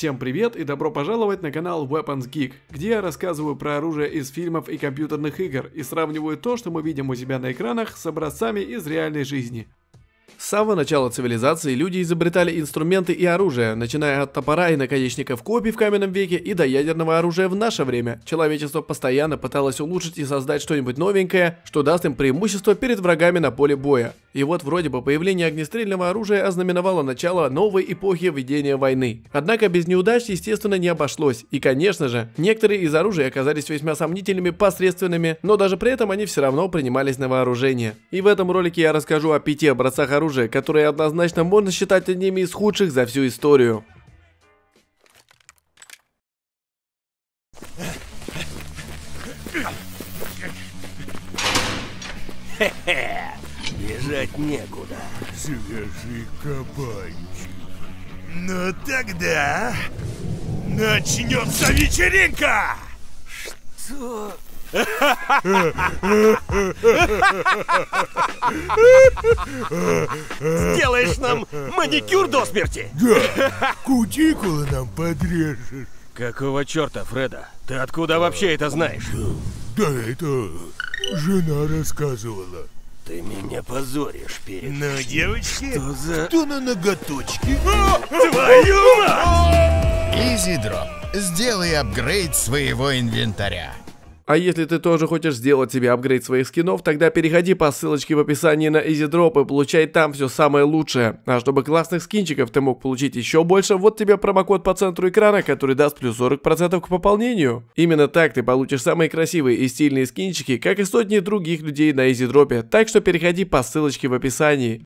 Всем привет и добро пожаловать на канал Weapons Geek, где я рассказываю про оружие из фильмов и компьютерных игр и сравниваю то, что мы видим у себя на экранах с образцами из реальной жизни. С самого начала цивилизации люди изобретали инструменты и оружие, начиная от топора и наконечников копий в каменном веке и до ядерного оружия в наше время. Человечество постоянно пыталось улучшить и создать что-нибудь новенькое, что даст им преимущество перед врагами на поле боя. И вот вроде бы появление огнестрельного оружия ознаменовало начало новой эпохи ведения войны. Однако без неудач, естественно, не обошлось. И, конечно же, некоторые из оружия оказались весьма сомнительными, посредственными, но даже при этом они все равно принимались на вооружение. И в этом ролике я расскажу о пяти образцах оружия, оружие, которое однозначно можно считать одними из худших за всю историю. бежать некуда. Свежий кабанчик. Ну тогда начнется вечеринка! Сделаешь нам маникюр до смерти? Да, кутикулы нам подрежешь. Какого черта, Фреда? Ты откуда вообще это знаешь? Да это жена рассказывала. Ты меня позоришь, перед. Ну, девочки, что за... Кто на ноготочке? А, твою мать! Изи Сделай апгрейд своего инвентаря. А если ты тоже хочешь сделать себе апгрейд своих скинов, тогда переходи по ссылочке в описании на Easy Drop и получай там все самое лучшее. А чтобы классных скинчиков ты мог получить еще больше, вот тебе промокод по центру экрана, который даст плюс 40% к пополнению. Именно так ты получишь самые красивые и стильные скинчики, как и сотни других людей на EasyDrop. Так что переходи по ссылочке в описании.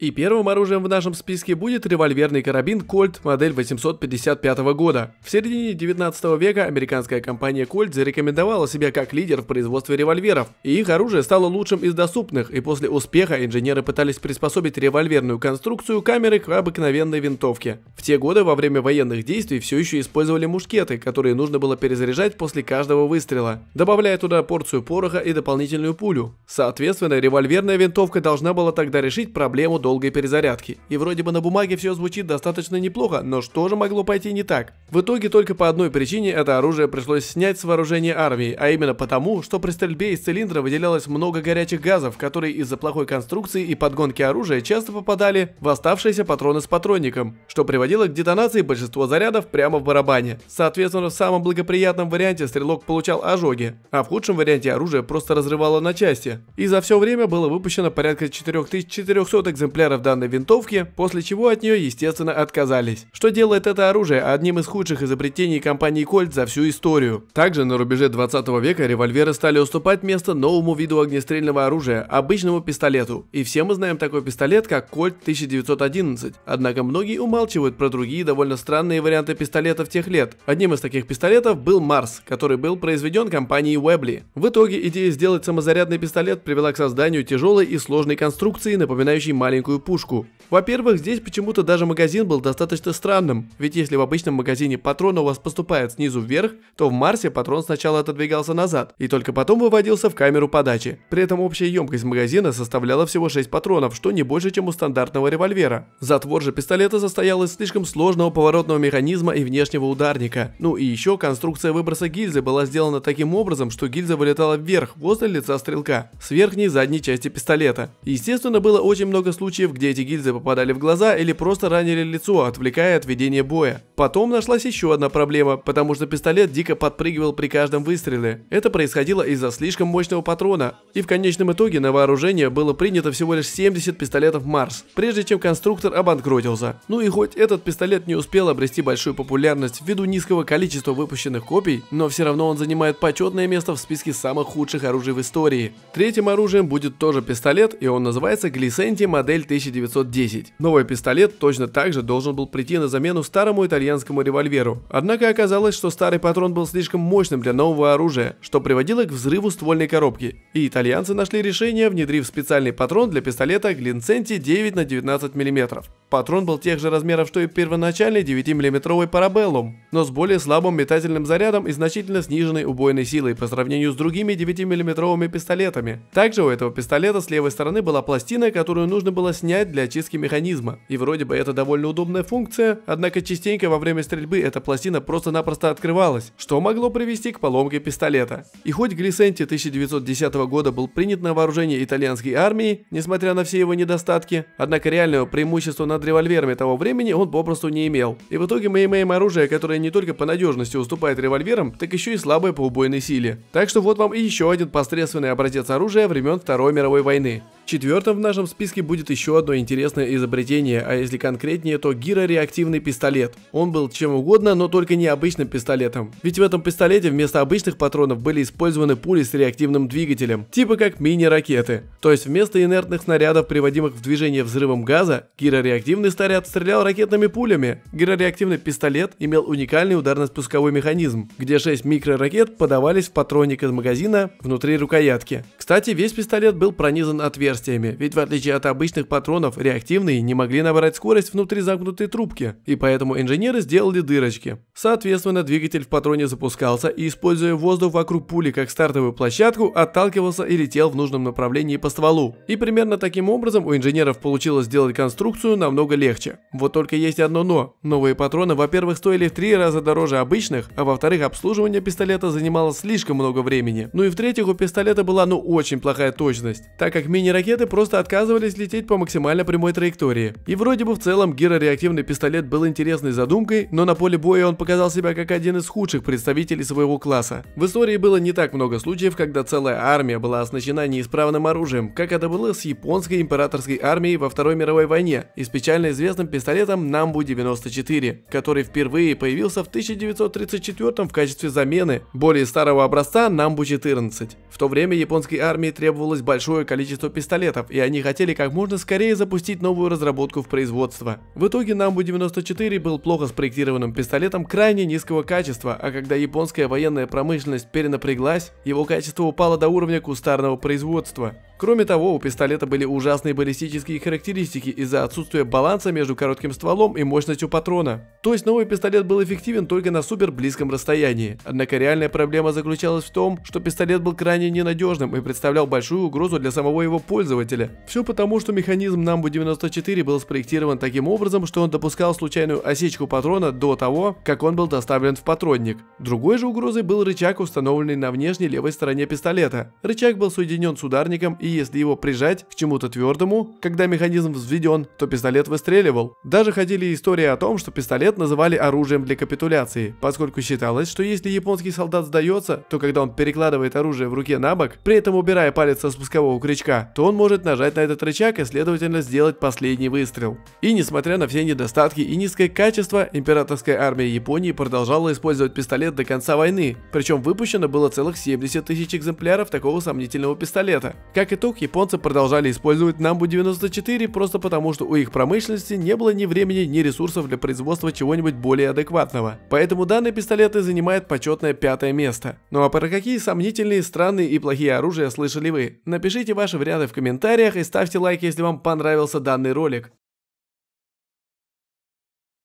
И первым оружием в нашем списке будет револьверный карабин Colt модель 855 года. В середине 19 века американская компания Colt зарекомендовала себя как лидер в производстве револьверов, и их оружие стало лучшим из доступных, и после успеха инженеры пытались приспособить револьверную конструкцию камеры к обыкновенной винтовке. В те годы во время военных действий все еще использовали мушкеты, которые нужно было перезаряжать после каждого выстрела, добавляя туда порцию пороха и дополнительную пулю. Соответственно, револьверная винтовка должна была тогда решить проблему до долгой перезарядки. И вроде бы на бумаге все звучит достаточно неплохо, но что же могло пойти не так? В итоге только по одной причине это оружие пришлось снять с вооружения армии, а именно потому, что при стрельбе из цилиндра выделялось много горячих газов, которые из-за плохой конструкции и подгонки оружия часто попадали в оставшиеся патроны с патронником, что приводило к детонации большинства зарядов прямо в барабане. Соответственно, в самом благоприятном варианте стрелок получал ожоги, а в худшем варианте оружие просто разрывало на части. И за все время было выпущено порядка 4400 экземпляров экземпляров данной винтовки, после чего от нее, естественно, отказались. Что делает это оружие одним из худших изобретений компании Кольт за всю историю. Также на рубеже 20 века револьверы стали уступать место новому виду огнестрельного оружия, обычному пистолету. И все мы знаем такой пистолет, как Кольт 1911. Однако многие умалчивают про другие довольно странные варианты пистолетов тех лет. Одним из таких пистолетов был Марс, который был произведен компанией Уэбли. В итоге идея сделать самозарядный пистолет привела к созданию тяжелой и сложной конструкции, напоминающей маленькую снайперскую пушку. Во-первых, здесь почему-то даже магазин был достаточно странным, ведь если в обычном магазине патрон у вас поступает снизу вверх, то в Марсе патрон сначала отодвигался назад и только потом выводился в камеру подачи. При этом общая емкость магазина составляла всего 6 патронов, что не больше, чем у стандартного револьвера. Затвор же пистолета состоял из слишком сложного поворотного механизма и внешнего ударника. Ну и еще конструкция выброса гильзы была сделана таким образом, что гильза вылетала вверх, возле лица стрелка, с верхней и задней части пистолета. Естественно, было очень много случаев случаев, где эти гильзы попадали в глаза или просто ранили лицо, отвлекая от ведения боя. Потом нашлась еще одна проблема, потому что пистолет дико подпрыгивал при каждом выстреле. Это происходило из-за слишком мощного патрона, и в конечном итоге на вооружение было принято всего лишь 70 пистолетов Марс, прежде чем конструктор обанкротился. Ну и хоть этот пистолет не успел обрести большую популярность ввиду низкого количества выпущенных копий, но все равно он занимает почетное место в списке самых худших оружий в истории. Третьим оружием будет тоже пистолет, и он называется Глисенти модель 1910. Новый пистолет точно также должен был прийти на замену старому итальянскому итальянскому револьверу. Однако оказалось, что старый патрон был слишком мощным для нового оружия, что приводило к взрыву ствольной коробки. И итальянцы нашли решение, внедрив специальный патрон для пистолета Глинценти 9 на 19 мм. Патрон был тех же размеров, что и первоначальный 9-мм Парабеллум, но с более слабым метательным зарядом и значительно сниженной убойной силой по сравнению с другими 9-мм пистолетами. Также у этого пистолета с левой стороны была пластина, которую нужно было снять для очистки механизма. И вроде бы это довольно удобная функция, однако частенько во время стрельбы эта пластина просто-напросто открывалась, что могло привести к поломке пистолета. И хоть Глисенти 1910 года был принят на вооружение итальянской армии, несмотря на все его недостатки, однако реального преимущества над револьверами того времени он попросту не имел. И в итоге мы имеем оружие, которое не только по надежности уступает револьверам, так еще и слабое по убойной силе. Так что вот вам и еще один посредственный образец оружия времен Второй мировой войны. Четвертым в нашем списке будет еще одно интересное изобретение, а если конкретнее, то гирореактивный пистолет. Он был чем угодно, но только не обычным пистолетом. Ведь в этом пистолете вместо обычных патронов были использованы пули с реактивным двигателем, типа как мини-ракеты. То есть вместо инертных снарядов, приводимых в движение взрывом газа, гирореактивный снаряд стрелял ракетными пулями. Гирореактивный пистолет имел уникальный ударно-спусковой механизм, где 6 микроракет подавались в патронник из магазина внутри рукоятки. Кстати, весь пистолет был пронизан отверстием отверстиями, ведь в отличие от обычных патронов, реактивные не могли набрать скорость внутри замкнутой трубки, и поэтому инженеры сделали дырочки. Соответственно, двигатель в патроне запускался и, используя воздух вокруг пули как стартовую площадку, отталкивался и летел в нужном направлении по стволу. И примерно таким образом у инженеров получилось сделать конструкцию намного легче. Вот только есть одно но. Новые патроны, во-первых, стоили в три раза дороже обычных, а во-вторых, обслуживание пистолета занимало слишком много времени. Ну и в-третьих, у пистолета была ну очень плохая точность, так как мини ракеты просто отказывались лететь по максимально прямой траектории. И вроде бы в целом гирореактивный пистолет был интересной задумкой, но на поле боя он показал себя как один из худших представителей своего класса. В истории было не так много случаев, когда целая армия была оснащена неисправным оружием, как это было с японской императорской армией во Второй мировой войне и с печально известным пистолетом Намбу-94, который впервые появился в 1934 в качестве замены более старого образца Намбу-14. В то время японской армии требовалось большое количество пистолетов пистолетов, и они хотели как можно скорее запустить новую разработку в производство. В итоге намбу 94 был плохо спроектированным пистолетом крайне низкого качества, а когда японская военная промышленность перенапряглась, его качество упало до уровня кустарного производства. Кроме того, у пистолета были ужасные баллистические характеристики из-за отсутствия баланса между коротким стволом и мощностью патрона. То есть новый пистолет был эффективен только на супер близком расстоянии. Однако реальная проблема заключалась в том, что пистолет был крайне ненадежным и представлял большую угрозу для самого его пользователя. Все потому, что механизм Намбу 94 был спроектирован таким образом, что он допускал случайную осечку патрона до того, как он был доставлен в патронник. Другой же угрозой был рычаг, установленный на внешней левой стороне пистолета. Рычаг был соединен с ударником и если его прижать к чему-то твердому, когда механизм взведен, то пистолет выстреливал. Даже ходили истории о том, что пистолет называли оружием для капитуляции, поскольку считалось, что если японский солдат сдается, то когда он перекладывает оружие в руке на бок, при этом убирая палец со спускового крючка, то он может нажать на этот рычаг и, следовательно, сделать последний выстрел. И несмотря на все недостатки и низкое качество, императорская армия Японии продолжала использовать пистолет до конца войны, причем выпущено было целых 70 тысяч экземпляров такого сомнительного пистолета. Как и итог японцы продолжали использовать Намбу-94 просто потому, что у их промышленности не было ни времени, ни ресурсов для производства чего-нибудь более адекватного. Поэтому данный пистолет и занимает почетное пятое место. Ну а про какие сомнительные, странные и плохие оружия слышали вы? Напишите ваши варианты в комментариях и ставьте лайк, если вам понравился данный ролик.